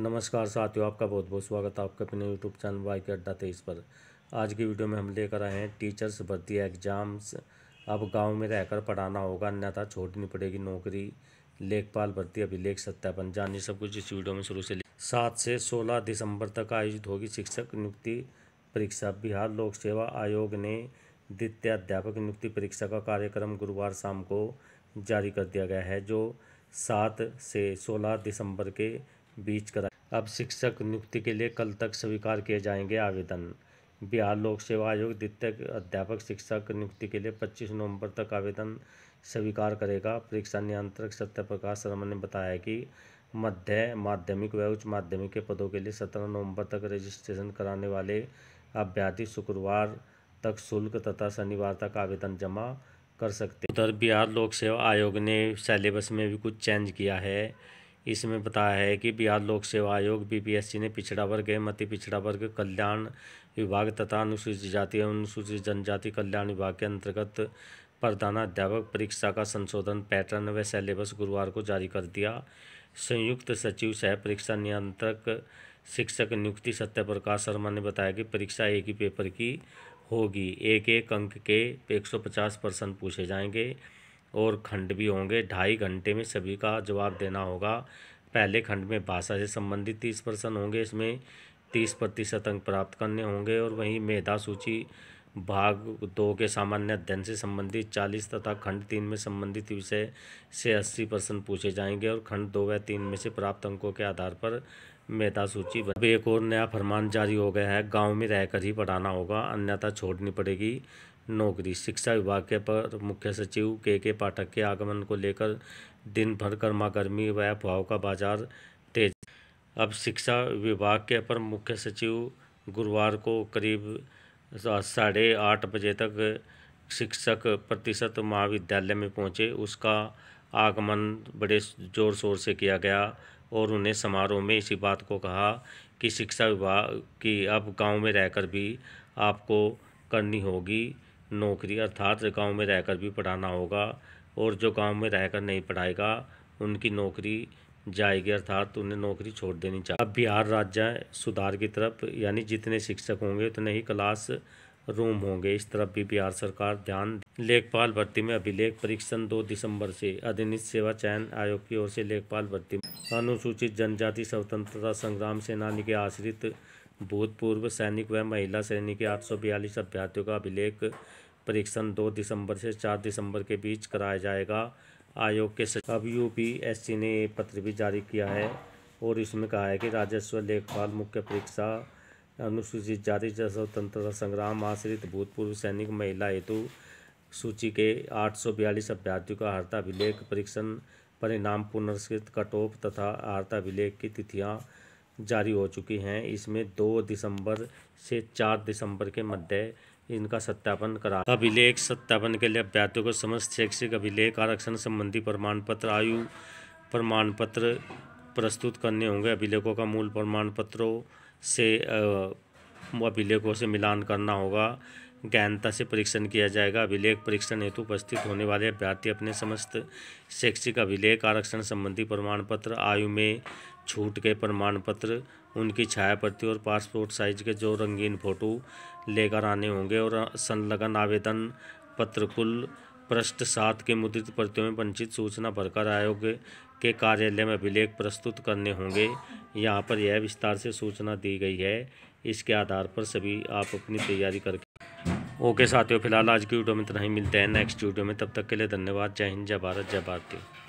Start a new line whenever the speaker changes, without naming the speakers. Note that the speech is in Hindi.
नमस्कार साथियों आपका बहुत बहुत स्वागत है आपके अपने यूट्यूब चैनल वाई के अड्डा तेईस पर आज की वीडियो में हम लेकर आए हैं टीचर्स भर्ती एग्ज़ाम्स अब गांव में रहकर पढ़ाना होगा अन्यथा छोड़नी पड़ेगी नौकरी लेखपाल भर्ती अभिलेख सत्यापन जानिए सब कुछ इस वीडियो में शुरू से सात से सोलह दिसंबर तक आयोजित होगी शिक्षक नियुक्ति परीक्षा बिहार लोक सेवा आयोग ने द्वितीय अध्यापक नियुक्ति परीक्षा का कार्यक्रम गुरुवार शाम को जारी कर दिया गया है जो सात से सोलह दिसंबर के बीच कर अब शिक्षक नियुक्ति के लिए कल तक स्वीकार किए जाएंगे आवेदन बिहार लोक सेवा आयोग द्वितीय अध्यापक शिक्षक नियुक्ति के लिए 25 नवंबर तक आवेदन स्वीकार करेगा परीक्षा नियंत्रक सत्य प्रकाश शर्मा ने बताया कि मध्य माध्यमिक व उच्च माध्यमिक के पदों के लिए सत्रह नवंबर तक रजिस्ट्रेशन कराने वाले अभ्यर्थी शुक्रवार तक शुल्क तथा शनिवार तक आवेदन जमा कर सकते उधर बिहार लोक सेवा आयोग ने सिलेबस में भी कुछ चेंज किया है इसमें बताया है कि बिहार लोक सेवा आयोग बीपीएससी ने पिछड़ा वर्ग एवं अति पिछड़ा वर्ग कल्याण विभाग तथा अनुसूचित जाति एवं अनुसूचित जनजाति कल्याण विभाग के अंतर्गत प्रधानाध्यापक परीक्षा का संशोधन पैटर्न व सिलेबस गुरुवार को जारी कर दिया संयुक्त सचिव सह परीक्षा नियंत्रक शिक्षक नियुक्ति सत्य प्रकाश शर्मा ने बताया कि परीक्षा एक ही पेपर की होगी एक एक अंक के एक सौ पचास परसेंट पूछे जाएंगे और खंड भी होंगे ढाई घंटे में सभी का जवाब देना होगा पहले खंड में भाषा से संबंधित तीस परसेंट होंगे इसमें तीस प्रतिशत अंक प्राप्त करने होंगे और वहीं मेधा सूची भाग दो के सामान्य अध्ययन से संबंधित चालीस तथा खंड तीन में संबंधित विषय से अस्सी परसेंट पूछे जाएंगे और खंड दो व तीन में से प्राप्त अंकों के आधार पर मेधा सूची अब एक और नया फरमान जारी हो गया है गांव में रहकर ही पढ़ाना होगा अन्यथा छोड़नी पड़ेगी नौकरी शिक्षा विभाग के पर मुख्य सचिव के के पाठक के आगमन को लेकर दिन भर गर्मागर्मी व अफवाहों का बाजार तेज अब शिक्षा विभाग के पर मुख्य सचिव गुरुवार को करीब साढ़े आठ बजे तक शिक्षक प्रतिशत महाविद्यालय में पहुँचे उसका आगमन बड़े ज़ोर शोर से किया गया और उन्हें समारोह में इसी बात को कहा कि शिक्षा विभाग की अब गांव में रहकर भी आपको करनी होगी नौकरी अर्थात गांव में रहकर भी पढ़ाना होगा और जो गांव में रहकर नहीं पढ़ाएगा उनकी नौकरी जाएगी अर्थात उन्हें नौकरी छोड़ देनी चाहिए अब बिहार राज्य सुधार की तरफ यानी जितने शिक्षक होंगे उतने ही क्लास रूम होंगे इस तरफ भी बिहार सरकार ध्यान लेखपाल भर्ती में अभिलेख परीक्षण 2 दिसंबर से अधिनित सेवा चयन आयोग की ओर से लेखपाल भर्ती अनुसूचित जनजाति स्वतंत्रता संग्राम सेनानी के आश्रित भूतपूर्व सैनिक व महिला सैनिक के आठ अभ्यर्थियों का अभिलेख परीक्षण 2 दिसंबर से 4 दिसंबर के बीच कराया जाएगा आयोग के अब यू ने पत्र भी जारी किया है और इसमें कहा है कि राजस्व लेखपाल मुख्य परीक्षा अनुसूचित जाति स्वतंत्रता संग्राम आश्रित भूतपूर्व सैनिक महिला हेतु सूची के आठ सौ बयालीस अभ्यर्थियों का हार्ताभिलेख परीक्षण परिणाम पुनर्स्कृत कटोप तथा हार्ताभिलेख की तिथियां जारी हो चुकी हैं इसमें दो दिसंबर से चार दिसंबर के मध्य इनका सत्यापन करा अभिलेख सत्यापन के लिए अभ्यर्थियों को समस्त शैक्षिक अभिलेख आरक्षण संबंधी प्रमाण पत्र आयु प्रमाण पत्र प्रस्तुत करने होंगे अभिलेखों का मूल प्रमाण पत्रों से अभिलेखों से मिलान करना होगा ज्ञानता से परीक्षण किया जाएगा अभिलेख परीक्षण हेतु उपस्थित होने वाले अभ्यर्थी अपने समस्त शैक्षिक अभिलेख आरक्षण संबंधी प्रमाण पत्र आयु में छूट के प्रमाण पत्र उनकी छाया प्रति और पासपोर्ट साइज के जो रंगीन फ़ोटो लेकर आने होंगे और संलग्न आवेदन पत्र कुल पृष्ठ सात के मुद्रित प्रतियों में वंचित सूचना भरकर आयोग के कार्यालय में अभिलेख प्रस्तुत करने होंगे यहाँ पर यह विस्तार से सूचना दी गई है इसके आधार पर सभी आप अपनी तैयारी करके ओके साथियों फिलहाल आज की वीडियो में इतना ही मिलते हैं नेक्स्ट वीडियो में तब तक के लिए धन्यवाद जय हिंद जय भारत जय भारती